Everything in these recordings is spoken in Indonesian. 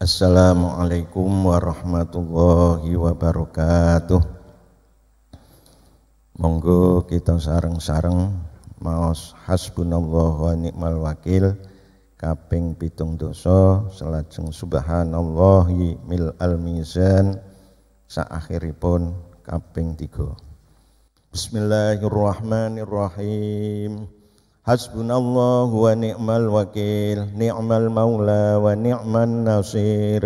Assalamualaikum warahmatullahi wabarakatuh. Monggo kita sareng-sareng maos hasbunallah wa ni'mal wakil kaping pitung dosa selajeng subhanallahi mil al mizan saakhiripun kaping tiga Bismillahirrahmanirrahim. Hasbunallahu wa ni'mal wakil, ni'mal maula wa ni'man nasir.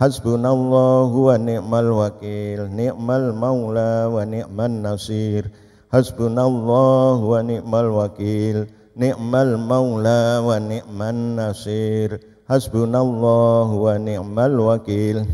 Hasbunallahu wa ni'mal wakil, ni'mal maula wa ni'man nasir. Hasbunallahu wa ni'mal wakil, ni'mal maula wa ni'man nasir. Hasbunallahu wa ni'mal wakil,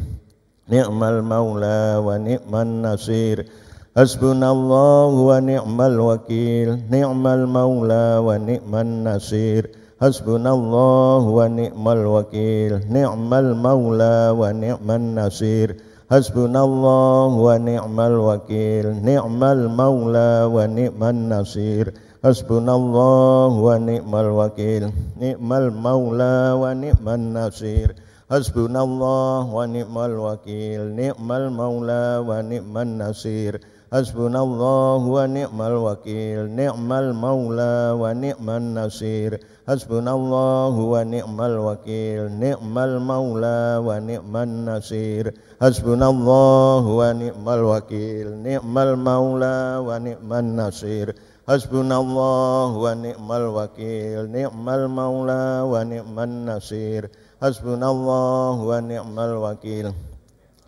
ni'mal maula wa ni'man nasir. wa ni'man nasir. Hasbunallah wa ni'mal wakil Ni'mal maula wa ni'man nasir Hasbunallah wa ni'mal wakil Ni'mal maula wa ni'man nasir Hasbunallah wa ni'mal wakil Ni'mal maula wa ni'man nasir Hasbunallah wa ni'mal wakil Ni'mal maula wa ni'man nasir Hasbunallah wa ni'mal wakil Ni'mal maula wa ni'man nasir Hasbunallah wa ni'mal wakil Ni'mal maula wa ni'man nasir Hasbunallah wa ni'mal wakil Ni'mal maula wa ni'man nasir Hasbunallah wa ni'mal wakil Ni'mal maula wa ni'man nasir Hasbunallah wa ni'mal wakil Ni'mal maula wa ni'man nasir Hasbunallah wa ni'mal wakil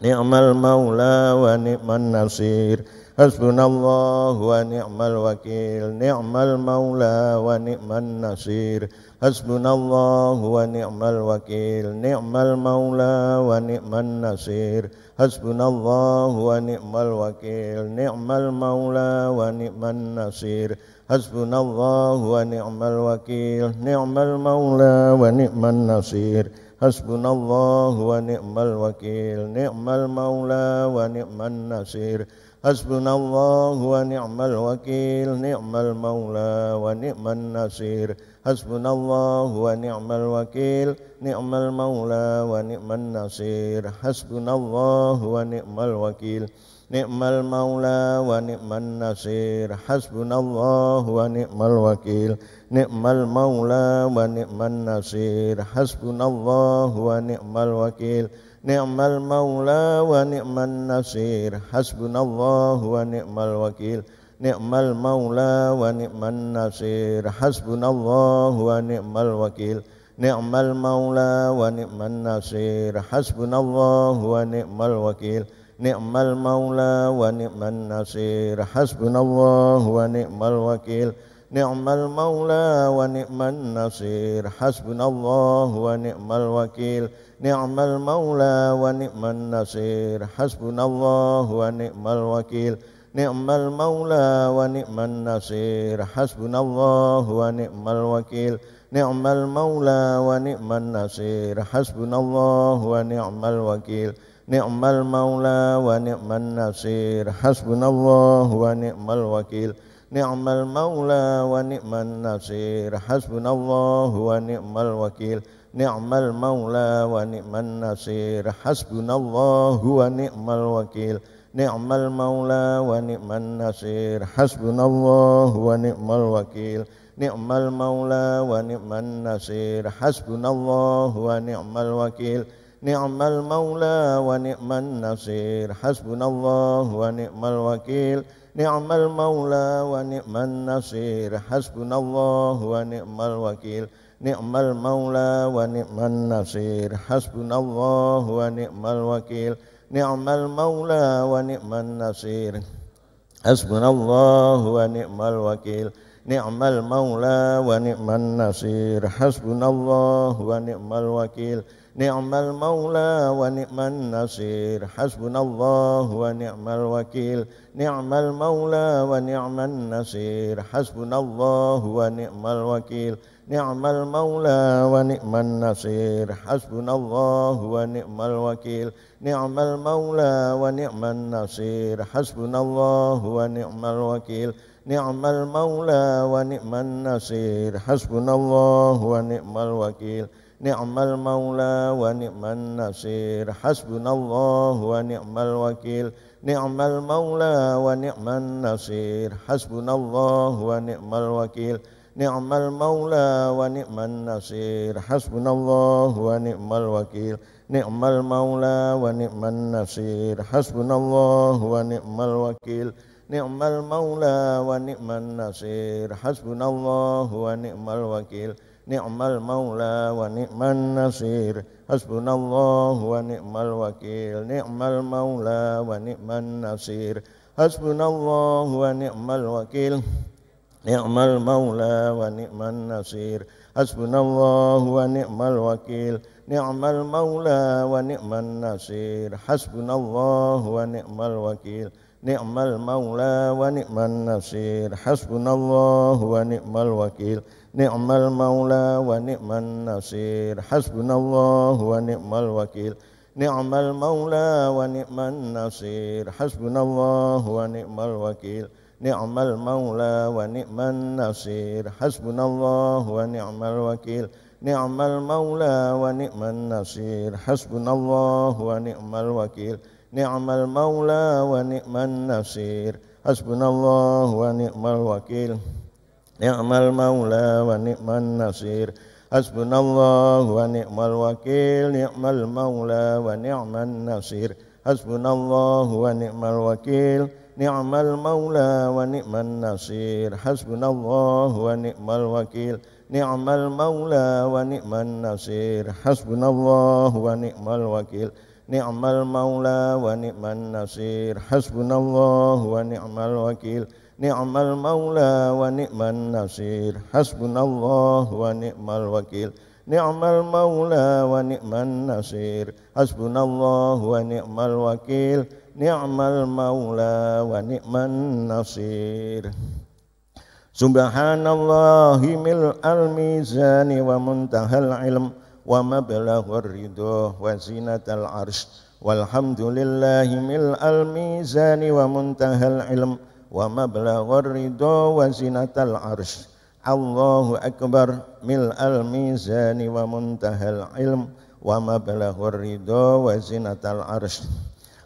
ni'mal maula wa ni'man nasir hasbunallah wa ni'mal wakil ni'mal maula wa ni'man nasir hasbunallah wa ni'mal wakil ni'mal maula wa ni'man nasir hasbunallah wa ni'mal wakil ni'mal maula wa ni'man nasir hasbunallah wa ni'mal wakil ni'mal maula wa ni'man nasir Hasbunallah wa ni'mal wakil, ni'mal maula wa ni'man nasir. Hasbunallah wa ni'mal wakil, ni'mal maula wa ni'man nasir. Hasbunallah wa ni'mal wakil, ni'mal maula wa ni'man nasir. Hasbunallah wa ni'mal wakil. Ni'mal ni'mal maula wa ni'man nasir hasbunallah wa ni'mal wakil ni'mal maula wa ni'man nasir hasbunallah wa ni'mal wakil ni'mal maula wa ni'man nasir hasbunallah wa ni'mal wakil ni'mal maula wa ni'man nasir hasbunallah wa ni'mal wakil ni'mal maula wa ni'man nasir hasbunallah wa ni'mal wakil نعم المولى ونعم النصير حسبنا الله ونعم الوكيل نعم المولى ونعم النصير حسبنا الله ونعم الوكيل نعم المولى ونعم النصير حسبنا الله ونعم الوكيل نعم المولى ونعم النصير حسبنا الله ونعم الوكيل نعم المولى ونعم النصير حسبنا الله ونعم الوكيل ni'mal maula wa ni'man nasir hasbunallah wa ni'mal wakil ni'mal maula wa ni'man nasir hasbunallah wa ni'mal wakil ni'mal maula wa ni'man nasir hasbunallah wa ni'mal wakil ni'mal maula wa ni'man nasir hasbunallah wa ni'mal wakil ni'mal maula wa ni'man nasir hasbunallah wa ni'mal wakil نعم المولى ونعم النصير حسبنا الله ونعم الوكيل نعم المولى ونعم النصير حسبنا الله ونعم الوكيل نعم المولى ونعم النصير حسبنا الله ونعم الوكيل نعم المولى ونعم النصير حسبنا الله ونعم الوكيل نعم المولى ونعم النصير حسبنا الله ونعم الوكيل نعم المولى ونعم النصير حسبنا الله ونعم الوكيل نعم المولى ونعم النصير حسبنا الله ونعم الوكيل نعم المولى ونعم النصير حسبنا الله ونعم الوكيل نعم المولى ونعم النصير حسبنا الله ونعم الوكيل ni'mal maula wa ni'man nasir hasbunallahu wa ni'mal wakil ni'mal maula wanik manasir, nasir wanik wa ni'mal wakil ni'mal maula wa ni'man nasir hasbunallahu wa ni'mal wakil ni'mal maula wa ni'man nasir hasbunallahu wa ni'mal wakil ni'mal maula wa ni'man nasir hasbunallahu wa wakil ni'mal maula wa ni'man nasir hasbunallahu wa ni'mal wakil ni'mal maula wa ni'man nasir hasbunallahu wa ni'mal wakil ni'mal maula wa ni'man nasir hasbunallahu wa ni'mal wakil ni'mal maula wa ni'man nasir hasbunallahu wa ni'mal wakil ni'mal maula wa ni'man nasir hasbunallahu wa ni'mal wakil ni'mal maula wa ni'man nasir hasbunallahu wa ni'mal wakil ni'mal maula wa ni'man nasir hasbunallahu wa ni'mal wakil ni'mal maula wa ni'man nasir hasbunallahu wa ni'mal wakil ni'mal maula wa ni'man nasir hasbunallahu wa ni'mal wakil ni'mal maula wa ni'man nasir hasbunallahu wa ni'mal wakil نعم المولى ونعم النصير حسبنا الله ونعم الوكيل نعم المولى ونعم النصير حسبنا الله ونعم الوكيل نعم المولى ونعم النصير حسبنا الله ونعم الوكيل نعم المولى ونعم النصير حسبنا الله ونعم الوكيل نعم المولى ونعم النصير حسبنا الله ونعم الوكيل ni'mal maula wa ni'man nasir hasbunallahu wa ni'mal wakil ni'mal maula wa ni'man nasir hasbunallahu wa ni'mal wakil ni'mal maula wa ni'man nasir hasbunallahu wa ni'mal wakil ni'mal maula wa ni'man nasir subhanallahi mil al mizani wa muntahal ilm wa mablaghu ar-ridho arsh walhamdulillahi mil al-mizani wa muntahal ilm wa mablaghu ar-ridho arsh Allahu akbar mil al-mizani wa muntahal ilm wa mablaghu ar arsh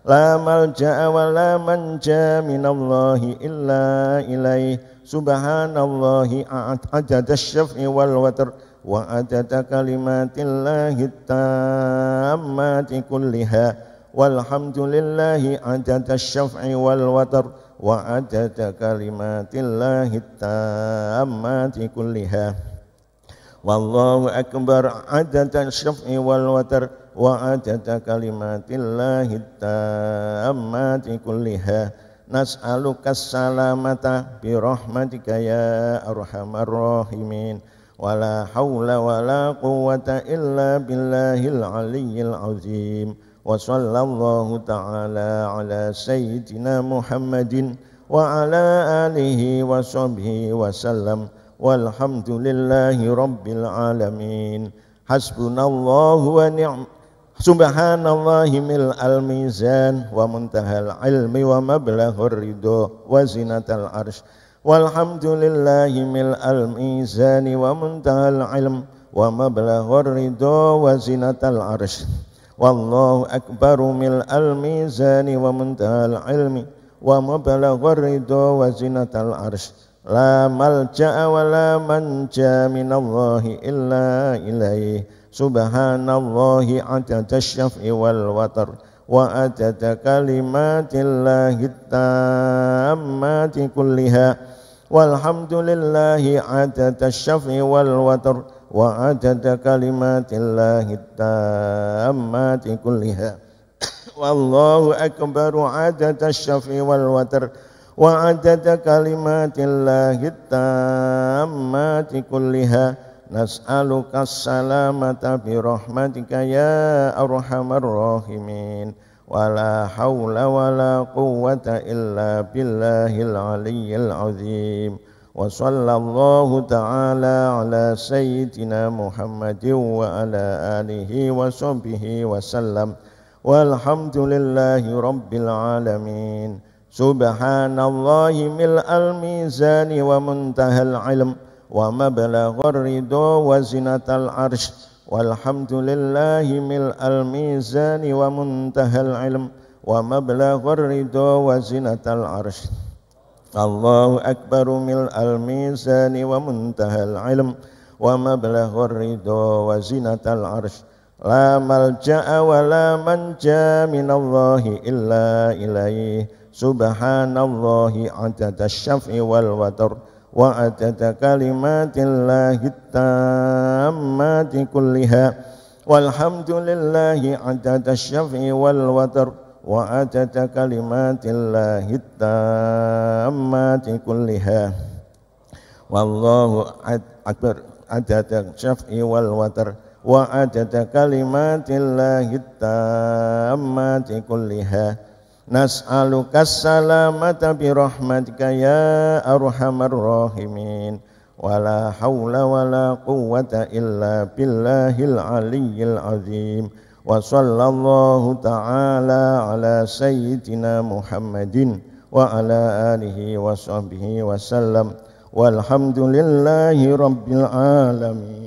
La malja'a wa la manja minallahi illa ilaih Subhanallahi a'ad adad syafi wal watar وعدد كلمات الله التامات كلها والحمد لله عدد الشفع والوتر وعدد كلمات الله التامات كلها والله أكبر عدد الشفع والوتر وعدد كلمات الله التامات كلها نسألك السلامة برحمتك يا أرحم الراحمين ولا حول ولا قوة إلا بالله العلي العظيم وصلى الله تعالى على سيدنا محمد وعلى آله وصحبه وسلم والحمد لله رب العالمين حسبنا الله ونعم سبحان الله ملء الميزان ومنتهى العلم ومبلغ الرضا وزنة العرش walhamdulillahi mil al mizani wa muntahal ilm wa mablaghur wa zinatal arsh wallahu akbaru mil al mizani wa muntahal ilmi wa mablaghur wa zinatal arsh la malja'a wa minallahi illa ilaihi subhanallahi adada syafi wa والحمد لله عدد الشفع والوتر وعدد كلمات الله التامات كلها والله أكبر عدد الشفع والوتر وعدد كلمات الله التامات كلها نسألك السلامة برحمتك يا أرحم الراحمين ولا حول ولا قوة إلا بالله العلي العظيم وصلى الله تعالى على سيدنا محمد وعلى آله وصحبه وسلم والحمد لله رب العالمين سبحان الله ملء الميزان ومنتهى العلم ومبلغ الرضا وزنة العرش والحمد لله ملء الميزان ومنتهى العلم ومبلغ الرضا وزنة العرش الله أكبر ملء الميزان ومنتهى العلم ومبلغ الرضا وزنة العرش لا ملجأ ولا منجا من الله إلا إليه سبحان الله عدد الشفع والوتر وعدد كلمات الله التامات كلها والحمد لله عدد الشفع والوتر وعدد كلمات الله التامات كلها والله أكبر عدد الشفع والوتر وعدد كلمات الله التامات كلها nas'alukas salamata bi rahmatika ya arhamar rahimin wala haula wala quwwata illa billahil aliyyil azim wa sallallahu ta'ala ala sayyidina Muhammadin wa ala alihi wa sahbihi wa sallam walhamdulillahi rabbil alamin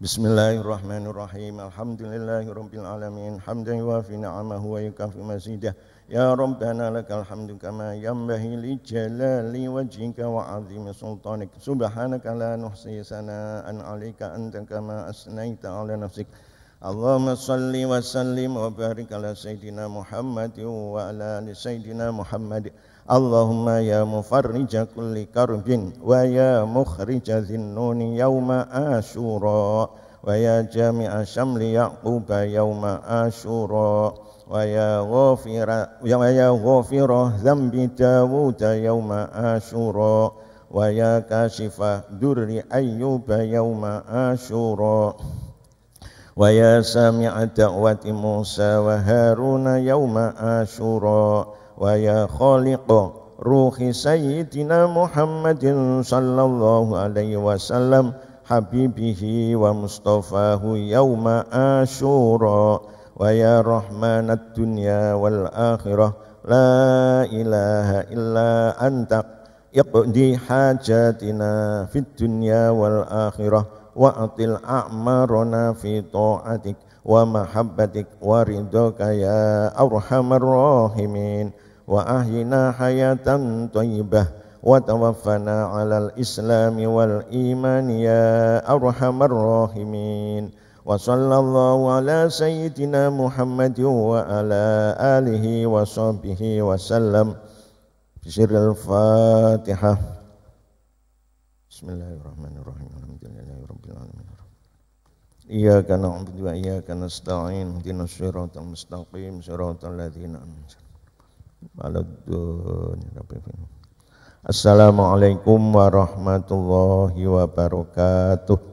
Bismillahirrahmanirrahim. Alhamdulillahirabbil alamin. Hamdan yuafi ni'amahu wa yukafi mazidah. Ya Rabbana lakal hamdu kama yanbaghi li jalali wajhika wa 'azimi sultanik. Subhanaka la nuhsi sana'an 'alaika anta kama asnaita 'ala nafsika. اللهم صل وسلم وبارك على سيدنا محمد وعلى ال سيدنا محمد اللهم يا مفرج كل كرب ويا مخرج ذي النون يوم اشورا ويا جامع شمل يعقوب يوم اشورا ويا غافر ويا غافر ذنب داوود يوم اشورا ويا كاشف در أيوب يوم اشورا ويا سامع دعوة موسى وهارون يوم آشورا ويا خالق روح سيدنا محمد صلى الله عليه وسلم حبيبه ومصطفاه يوم آشورا ويا رحمن الدنيا والآخرة لا إله إلا أنت اقضي حاجاتنا في الدنيا والآخرة وأطل أعمارنا في طاعتك ومحبتك ورضاك يا أرحم الراحمين واهينا حياة طيبة وتوفنا على الإسلام والإيمان يا أرحم الراحمين وصلى الله على سيدنا محمد وعلى آله وصحبه وسلم بسر الفاتحة Bismillahirrahmanirrahim. Alhamdulillahirabbil Iyyaka na'budu wa iyyaka nasta'in. Ihdinas siratal mustaqim, siratal ladzina an'amta 'alaihim ya Assalamualaikum warahmatullahi wabarakatuh.